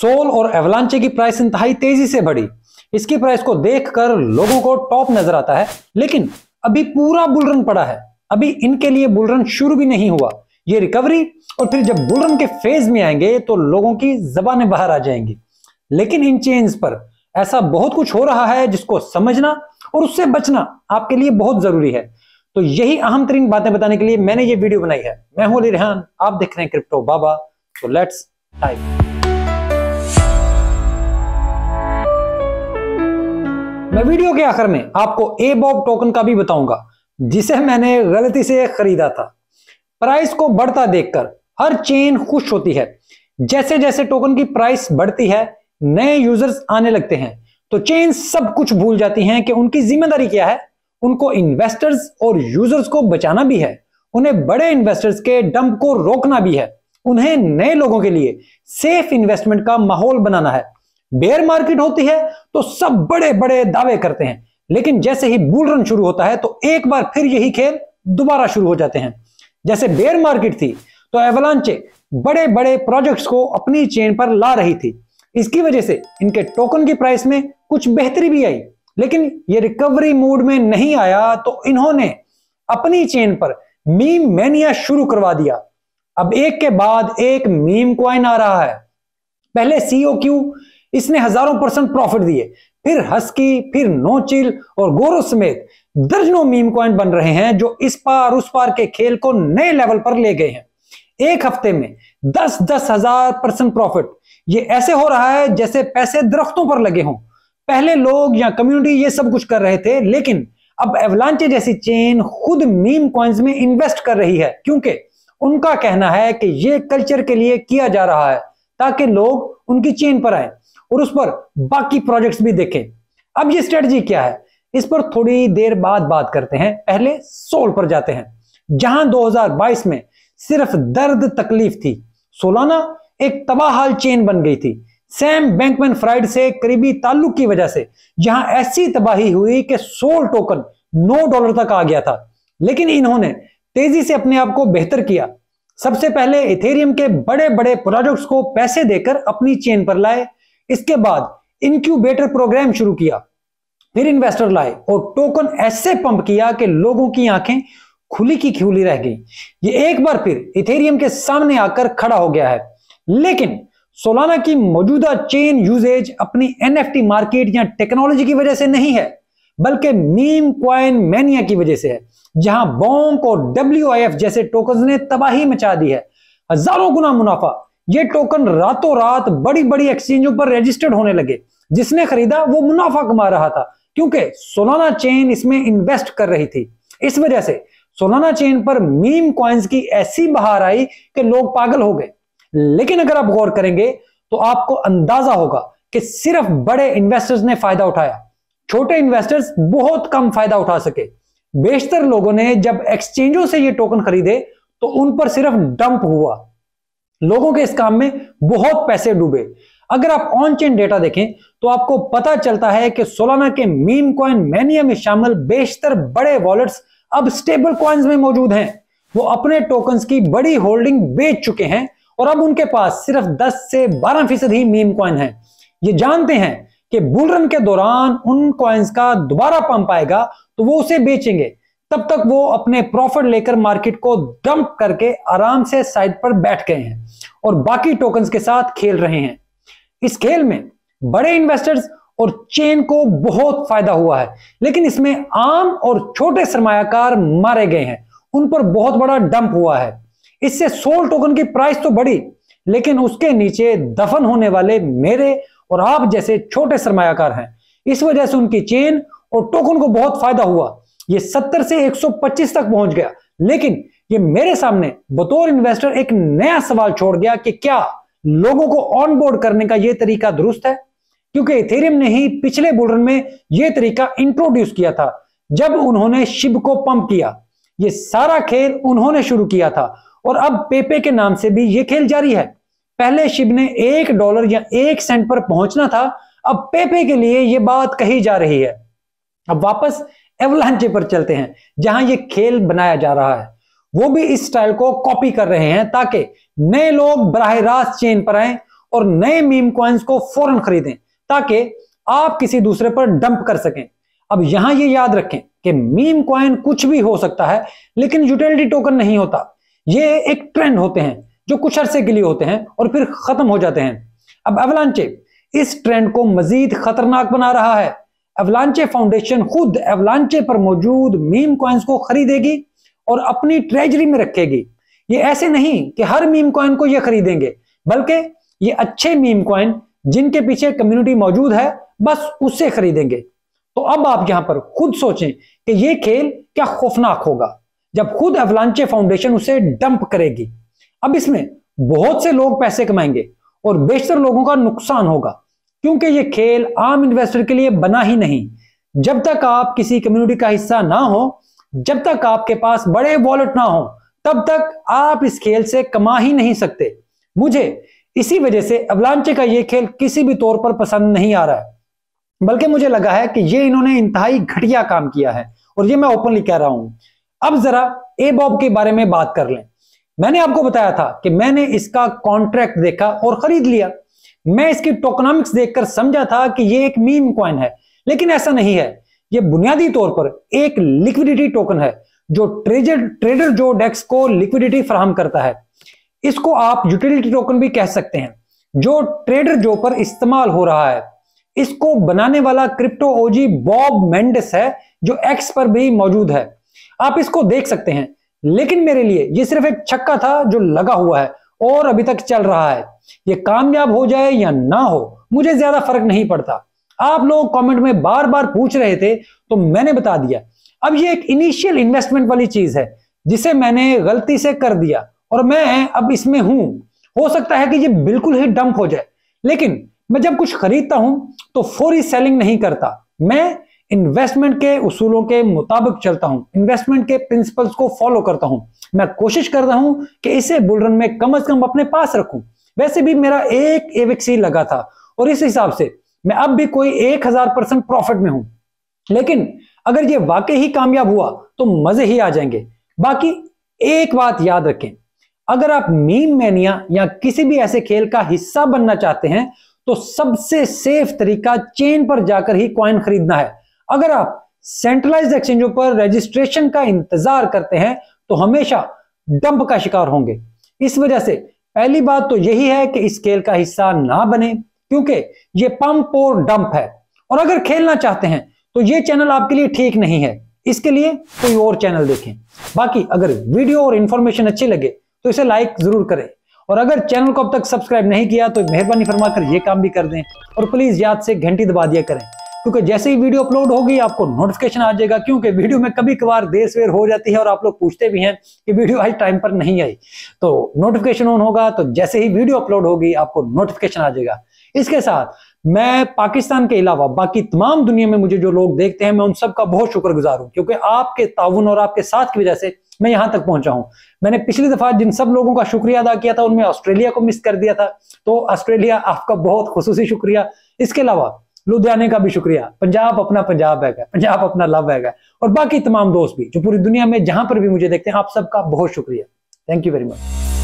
soul और एवलांचे की price इंतहाई तेजी से बढ़ी इसकी प्राइस को देखकर लोगों को टॉप नजर आता है लेकिन अभी पूरा बुलरन पड़ा है अभी इनके लिए बुलरन शुरू भी नहीं हुआ ये रिकवरी और फिर जब बुलरन के फेज में आएंगे तो लोगों की जबानें बाहर आ जाएंगी लेकिन इन चेंज पर ऐसा बहुत कुछ हो रहा है जिसको समझना और उससे बचना आपके लिए बहुत जरूरी है तो यही अहम तरीन बातें बताने के लिए मैंने ये वीडियो बनाई है मैं हूं अली रेहान आप देख रहे हैं क्रिप्टो बाबा तो लेट्स टाइप मैं वीडियो के आखिर में आपको ए बॉब टोकन का भी बताऊंगा जिसे मैंने गलती से खरीदा था प्राइस को बढ़ता देखकर हर चेन खुश होती है जैसे जैसे टोकन की प्राइस बढ़ती है नए यूजर्स आने लगते हैं तो चेन सब कुछ भूल जाती हैं कि उनकी जिम्मेदारी क्या है उनको इन्वेस्टर्स और यूजर्स को बचाना भी है उन्हें बड़े इन्वेस्टर्स के डंप को रोकना भी है उन्हें नए लोगों के लिए सेफ इन्वेस्टमेंट का माहौल बनाना है बेयर मार्केट होती है तो सब बड़े बड़े दावे करते हैं लेकिन जैसे ही बुल रन शुरू होता है तो एक बार फिर यही खेल दोबारा शुरू हो जाते हैं जैसे बेयर मार्केट थी तो एवलांचे बड़े बड़े प्रोजेक्ट्स को अपनी चेन पर ला रही थी इसकी वजह से इनके टोकन की प्राइस में कुछ बेहतरी भी आई लेकिन ये रिकवरी मूड में नहीं आया तो इन्होंने अपनी चेन पर मीम मैनिया शुरू करवा दिया अब एक के बाद एक मीम क्वाइन आ रहा है पहले सीओ क्यू इसने हजारों परसेंट प्रॉफिट दिए फिर हस्की फिर नोचिल और गोरो समेत दर्जनों मीम कॉइन बन रहे हैं जो इस पार उस पार के खेल को नए लेवल पर ले गए हैं एक हफ्ते में दस दस हजार परसेंट प्रॉफिट ये ऐसे हो रहा है जैसे पैसे दरख्तों पर लगे हों पहले लोग या कम्युनिटी ये सब कुछ कर रहे थे लेकिन अब एवलांचे जैसी चेन खुद मीम कॉइन्स में इन्वेस्ट कर रही है क्योंकि उनका कहना है कि ये कल्चर के लिए किया जा रहा है ताकि लोग उनकी चेन पर आए और उस पर बाकी प्रोजेक्ट्स भी देखें अब ये स्ट्रेटजी क्या है इस पर थोड़ी देर बाद बात करते हैं पहले सोल पर जाते हैं जहां 2022 में सिर्फ दर्द तकलीफ थी सोलाना एक तबाहाल चेन बन गई थी सैम बैंकमैन फ्राइड से करीबी ताल्लुक की वजह से जहां ऐसी तबाही हुई कि सोल टोकन नौ डॉलर तक आ गया था लेकिन इन्होंने तेजी से अपने आप को बेहतर किया सबसे पहले इथेरियम के बड़े बड़े प्रोजेक्ट्स को पैसे देकर अपनी चेन पर लाए इसके बाद इंक्यूबेटर प्रोग्राम शुरू किया फिर इन्वेस्टर लाए और टोकन ऐसे पंप किया कि लोगों की आंखें खुली की खुली रह गई ये एक बार फिर इथेरियम के सामने आकर खड़ा हो गया है लेकिन सोलाना की मौजूदा चेन यूजेज अपनी एनएफटी मार्केट या टेक्नोलॉजी की वजह से नहीं है बल्कि मीम क्वाइन मैनिया की वजह से है जहां बॉम्ब और डब्ल्यू जैसे टोकन ने तबाही मचा दी है हजारों गुना मुनाफा ये टोकन रातों रात बड़ी बड़ी एक्सचेंजों पर रजिस्टर्ड होने लगे जिसने खरीदा वो मुनाफा कमा रहा था क्योंकि सोलाना चेन इसमें इन्वेस्ट कर रही थी इस वजह से सोलाना चेन पर मीम कॉइन्स की ऐसी बहार आई कि लोग पागल हो गए लेकिन अगर आप गौर करेंगे तो आपको अंदाजा होगा कि सिर्फ बड़े इन्वेस्टर्स ने फायदा उठाया छोटे इन्वेस्टर्स बहुत कम फायदा उठा सके बेशतर लोगों ने जब एक्सचेंजों से ये टोकन खरीदे तो उन पर सिर्फ डंप हुआ लोगों के इस काम में बहुत पैसे डूबे अगर आप ऑन चेन डेटा देखें तो आपको पता चलता है कि सोलाना के मीम कॉइन मैनिया में शामिल बेशतर बड़े वॉलेट्स अब स्टेबल कॉइन्स में मौजूद हैं वो अपने टोकन की बड़ी होल्डिंग बेच चुके हैं और अब उनके पास सिर्फ 10 से 12 फीसद ही मीम कॉइन है ये जानते हैं कि बुलरन के दौरान उन कॉइन्स का दोबारा पंप आएगा तो वो उसे बेचेंगे तब तक वो अपने प्रॉफिट लेकर मार्केट को डंप करके आराम से साइड पर बैठ गए हैं और बाकी टोकन के साथ खेल रहे हैं इस खेल में बड़े इन्वेस्टर्स और चेन को बहुत फायदा हुआ है लेकिन इसमें आम और छोटे सरमायाकार मारे गए हैं उन पर बहुत बड़ा डंप हुआ है इससे सोल टोकन की प्राइस तो बढ़ी लेकिन उसके नीचे दफन होने वाले मेरे और आप जैसे छोटे सरमायाकार हैं इस वजह से उनकी चेन और टोकन को बहुत फायदा हुआ ये 70 से 125 तक पहुंच गया लेकिन ये मेरे सामने बतौर इन्वेस्टर एक नया सवाल छोड़ गया कि क्या लोगों को ऑन बोर्ड करने का यह तरीका दुरुस्त है क्योंकि इथेरियम ने ही पिछले बुलरन में यह तरीका इंट्रोड्यूस किया था जब उन्होंने शिव को पंप किया ये सारा खेल उन्होंने शुरू किया था और अब पेपे के नाम से भी ये खेल जारी है पहले शिव ने एक डॉलर या एक सेंट पर पहुंचना था अब पेपे के लिए यह बात कही जा रही है अब वापस एवलांचे पर चलते हैं जहां ये खेल बनाया जा रहा है वो भी इस स्टाइल को कॉपी कर रहे हैं ताकि नए लोग बरह रास्त चेन पर आए और नए मीम कॉइन्स को फौरन खरीदें ताकि आप किसी दूसरे पर डंप कर सकें अब यहां ये याद रखें कि मीम क्वाइन कुछ भी हो सकता है लेकिन यूटिलिटी टोकन नहीं होता ये एक ट्रेंड होते हैं जो कुछ अरसे के लिए होते हैं और फिर खत्म हो जाते हैं अब अवलांचे इस ट्रेंड को मजीद खतरनाक बना रहा है एवलांचे फाउंडेशन खुद एवलांचे पर मौजूद मीम कॉइन्स को खरीदेगी और अपनी ट्रेजरी में रखेगी ये ऐसे नहीं कि हर मीम कॉइन को ये खरीदेंगे बल्कि ये अच्छे मीम कॉइन जिनके पीछे कम्युनिटी मौजूद है बस उससे खरीदेंगे तो अब आप यहां पर खुद सोचें कि ये खेल क्या खौफनाक होगा जब खुद एवलांचे फाउंडेशन उसे डंप करेगी अब इसमें बहुत से लोग पैसे कमाएंगे और बेशतर लोगों का नुकसान होगा क्योंकि ये खेल आम इन्वेस्टर के लिए बना ही नहीं जब तक आप किसी कम्युनिटी का हिस्सा ना हो जब तक आपके पास बड़े वॉलेट ना हो तब तक आप इस खेल से कमा ही नहीं सकते मुझे इसी वजह से अवलांचे का ये खेल किसी भी तौर पर पसंद नहीं आ रहा है बल्कि मुझे लगा है कि ये इन्होंने इंतहाई घटिया काम किया है और ये मैं ओपनली कह रहा हूं अब जरा ए बॉब के बारे में बात कर लें मैंने आपको बताया था कि मैंने इसका कॉन्ट्रैक्ट देखा और खरीद लिया मैं इसकी टोकनॉमिक्स देखकर समझा था कि ये एक मीम क्वाइन है लेकिन ऐसा नहीं है ये बुनियादी तौर पर एक लिक्विडिटी टोकन है जो ट्रेजर ट्रेडर जो डेक्स को लिक्विडिटी फ्राहम करता है इसको आप यूटिलिटी टोकन भी कह सकते हैं जो ट्रेडर जो पर इस्तेमाल हो रहा है इसको बनाने वाला क्रिप्टो ओजी बॉब मेंडिस है जो एक्स पर भी मौजूद है आप इसको देख सकते हैं लेकिन मेरे लिए ये सिर्फ एक छक्का था जो लगा हुआ है और अभी तक चल रहा है ये कामयाब हो जाए या ना हो मुझे ज्यादा फर्क नहीं पड़ता आप लोग कमेंट में बार बार पूछ रहे थे तो मैंने बता दिया अब ये एक इनिशियल इन्वेस्टमेंट वाली चीज है जिसे मैंने गलती से कर दिया और मैं अब इसमें हूं हो सकता है कि ये बिल्कुल ही डंप हो जाए लेकिन मैं जब कुछ खरीदता हूं तो फोरी सेलिंग नहीं करता मैं इन्वेस्टमेंट के उसूलों के मुताबिक चलता हूं इन्वेस्टमेंट के प्रिंसिपल्स को फॉलो करता हूं मैं कोशिश कर रहा हूं कि इसे बुलरन में कम से कम अपने पास रखूं वैसे भी मेरा एक एविक्सी लगा था और इस हिसाब से मैं अब भी कोई एक हजार परसेंट प्रॉफिट में हूं लेकिन अगर ये वाकई ही कामयाब हुआ तो मजे ही आ जाएंगे बाकी एक बात याद रखें अगर आप मीम मैनिया या किसी भी ऐसे खेल का हिस्सा बनना चाहते हैं तो सबसे सेफ तरीका चेन पर जाकर ही क्वाइन खरीदना है अगर आप सेंट्रलाइज एक्सचेंजों पर रजिस्ट्रेशन का इंतजार करते हैं तो हमेशा डंप का शिकार होंगे इस वजह से पहली बात तो यही है कि इस खेल का हिस्सा ना बने क्योंकि ये पंप और डंप है और अगर खेलना चाहते हैं तो ये चैनल आपके लिए ठीक नहीं है इसके लिए कोई और चैनल देखें बाकी अगर वीडियो और इंफॉर्मेशन अच्छी लगे तो इसे लाइक जरूर करें और अगर चैनल को अब तक सब्सक्राइब नहीं किया तो मेहरबानी फरमाकर यह काम भी कर दें और प्लीज याद से घंटी दबा दिया करें क्योंकि जैसे ही वीडियो अपलोड होगी आपको नोटिफिकेशन आ जाएगा क्योंकि वीडियो में कभी कभार देर सवेर हो जाती है और आप लोग पूछते भी हैं कि वीडियो आज टाइम पर नहीं आई तो नोटिफिकेशन ऑन होगा तो जैसे ही वीडियो अपलोड होगी आपको नोटिफिकेशन आ जाएगा इसके साथ मैं पाकिस्तान के अलावा बाकी तमाम दुनिया में मुझे जो लोग देखते हैं मैं उन सबका बहुत बहुत शुक्रगुजार हूं क्योंकि आपके ताउन और आपके साथ की वजह से मैं यहां तक पहुंचा हूं मैंने पिछली दफा जिन सब लोगों का शुक्रिया अदा किया था उनमें ऑस्ट्रेलिया को मिस कर दिया था तो ऑस्ट्रेलिया आपका बहुत खसूसी शुक्रिया इसके अलावा लुधियाने का भी शुक्रिया पंजाब अपना पंजाब है पंजाब अपना लव है और बाकी तमाम दोस्त भी जो पूरी दुनिया में जहां पर भी मुझे देखते हैं आप सबका बहुत शुक्रिया थैंक यू वेरी मच